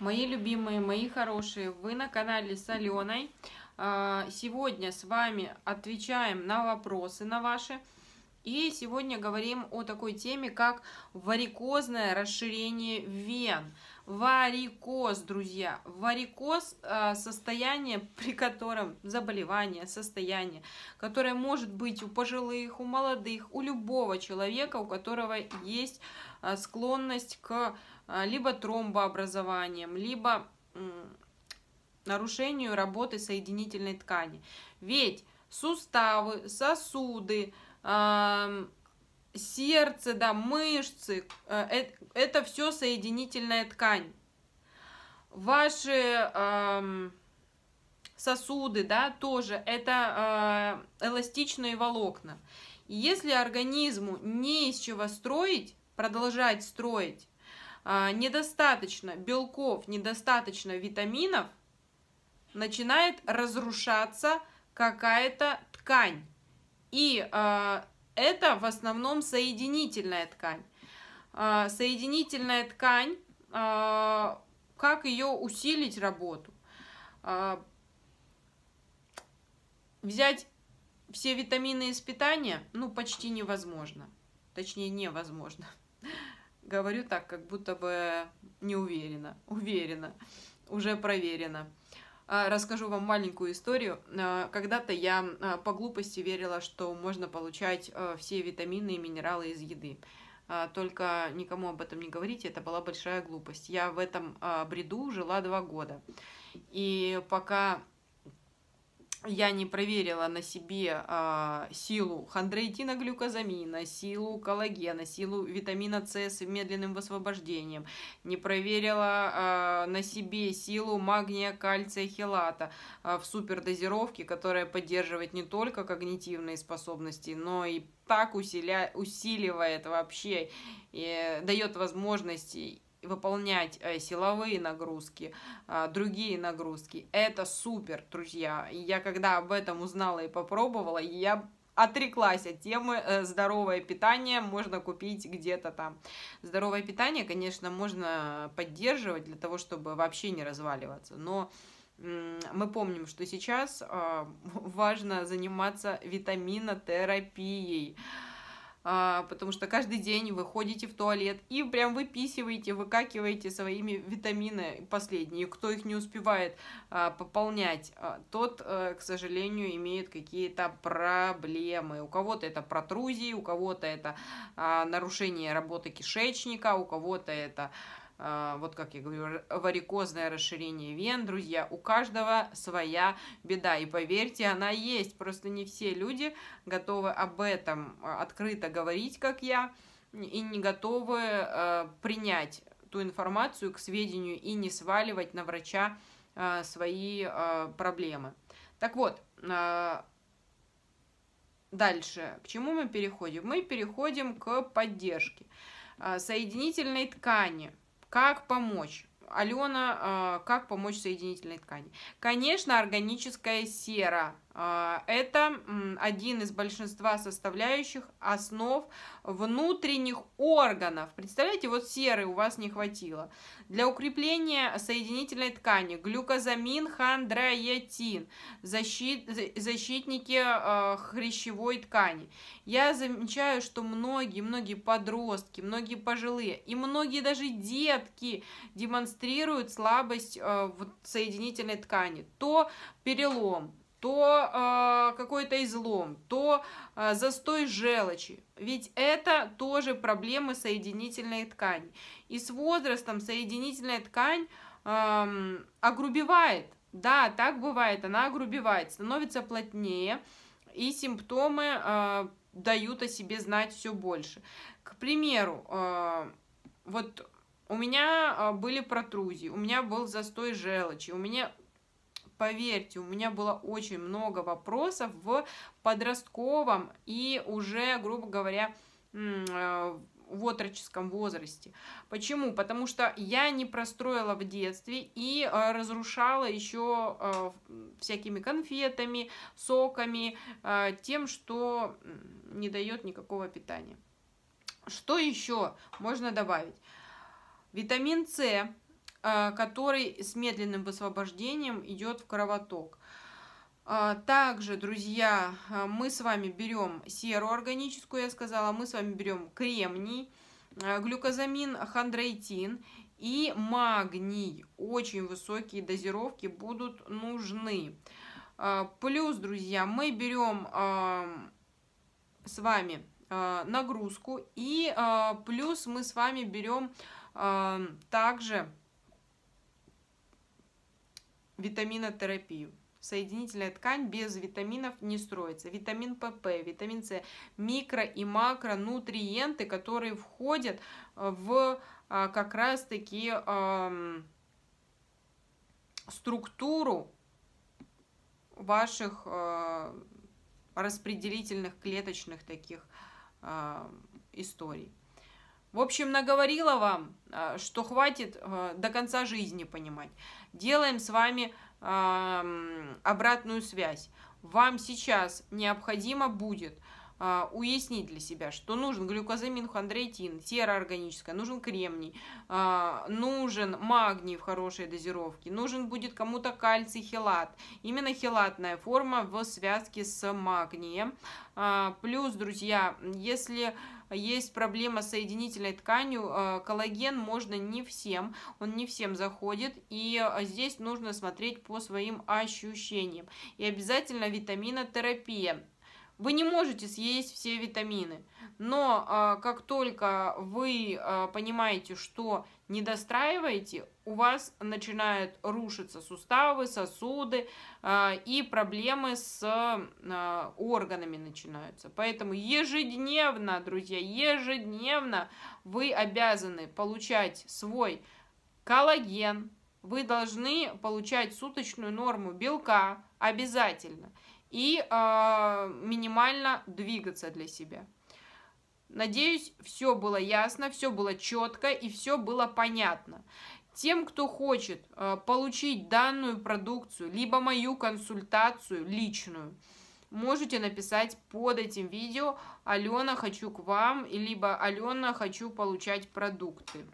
Мои любимые, мои хорошие, вы на канале с Аленой. А, сегодня с вами отвечаем на вопросы на ваши. И сегодня говорим о такой теме, как варикозное расширение вен. Варикоз, друзья. Варикоз э, – состояние, при котором заболевание, состояние, которое может быть у пожилых, у молодых, у любого человека, у которого есть э, склонность к э, либо тромбообразованием, либо нарушению работы соединительной ткани. Ведь суставы, сосуды, сердце, да, мышцы, э, э, это все соединительная ткань. Ваши сосуды, да, тоже это э, эластичные волокна. Если организму не из чего строить, продолжать строить, а, недостаточно белков, недостаточно витаминов, начинает разрушаться какая-то ткань. И э, это в основном соединительная ткань. Э, соединительная ткань, э, как ее усилить работу? Э, взять все витамины из питания, ну, почти невозможно. Точнее, невозможно. Говорю так, как будто бы не уверена. Уверена, уже проверена. А, расскажу вам маленькую историю. А, когда-то я а, по глупости верила, что можно получать все витамины и минералы из еды. Только никому об этом не говорите, это была большая глупость. Я в этом бреду жила два года. И пока я не проверила на себе а, силу хондроитина глюкозамина, силу коллагена, силу витамина С с медленным высвобождением, не проверила а, на себе силу магния, кальция, хелата а, в супердозировке, которая поддерживает не только когнитивные способности, но и так усиля... усиливает вообще, и э, дает возможности выполнять э, силовые нагрузки, а, другие нагрузки. Это супер, друзья. я когда об этом узнала и попробовала, я отреклась от темы э, здоровое питание можно купить где-то там. Здоровое питание, конечно, можно поддерживать для того, чтобы вообще не разваливаться, но мы помним, что сейчас а, важно заниматься витаминотерапией. терапией а, потому что каждый день вы ходите в туалет и прям выписываете, выкакиваете своими витамины последние. Кто их не успевает а, пополнять, а, тот, э, к сожалению, имеет какие-то проблемы. У кого-то это протрузии, у кого-то это нарушение работы кишечника, у кого-то это а, вот как я говорю, варикозное расширение вен, друзья, у каждого своя беда, и поверьте, она есть, просто не все люди готовы об этом а, открыто говорить, как я, и не готовы а, принять ту информацию к сведению и не сваливать на врача свои проблемы. Так вот, дальше, к чему мы переходим? Мы переходим к поддержке соединительной ткани – как помочь? Алена, а, как помочь соединительной ткани? Конечно, органическая сера а, это один из большинства составляющих основ внутренних органов. Представляете, вот серы у вас не хватило. Для укрепления соединительной ткани глюкозамин, хондроятин, защит, защитники э, хрящевой ткани. Я замечаю, что многие-многие подростки, многие пожилые и многие даже детки демонстрируют слабость э, а, в соединительной ткани. То перелом, то э, какой-то излом, то э, застой желчи. Ведь это тоже проблемы соединительной ткани. И с возрастом соединительная ткань э, огрубевает. Да, так бывает, она огрубевает, становится плотнее, и симптомы э, дают о себе знать все больше. К примеру, э, вот у меня э, были протрузии, у меня был застой желчи, у меня поверьте, у меня было очень много вопросов в подростковом и уже, грубо говоря, э, в отроческом возрасте. Почему? Потому что я не простроила в детстве и э, разрушала еще э, всякими конфетами, соками, тем, что не дает никакого питания. Что еще можно добавить? Витамин С а, который с медленным высвобождением идет в кровоток. А, также, друзья, а, мы с вами берем серу органическую, я сказала, мы с вами берем кремний, глюкозамин, хондроитин и магний. Очень высокие дозировки будут нужны. Плюс, друзья, мы берем с вами нагрузку и плюс мы с вами берем также витаминотерапию. Соединительная ткань без витаминов не строится. Витамин ПП, витамин С, микро и макронутриенты, которые входят э, в а, как раз-таки структуру ваших э, распределительных клеточных таких а, историй. В общем, наговорила вам, а, что хватит а, до конца жизни понимать. Делаем с вами а, обратную связь. Вам сейчас необходимо будет а, уяснить для себя, что нужен глюкозамин, хондроитин, сера органическая, нужен кремний, а, нужен магний в хорошей дозировке, нужен будет кому-то кальций хелат, именно хелатная форма в связке с магнием. А, плюс, друзья, если есть проблема с соединительной тканью, а, коллаген можно не всем, он не всем заходит, и а, здесь нужно смотреть по своим ощущениям. И обязательно витаминотерапия вы не можете съесть все витамины, но а, как только вы а, понимаете, что не достраиваете, у вас начинают рушиться суставы, сосуды а, и проблемы с а, органами начинаются. Поэтому ежедневно, друзья, ежедневно вы обязаны получать свой коллаген, вы должны получать суточную норму белка обязательно – и э, минимально двигаться для себя. Надеюсь, все было ясно, все было четко и все было понятно. Тем, кто хочет э, получить данную продукцию, либо мою консультацию личную, можете написать под этим видео «Алена, хочу к вам» либо «Алена, хочу получать продукты».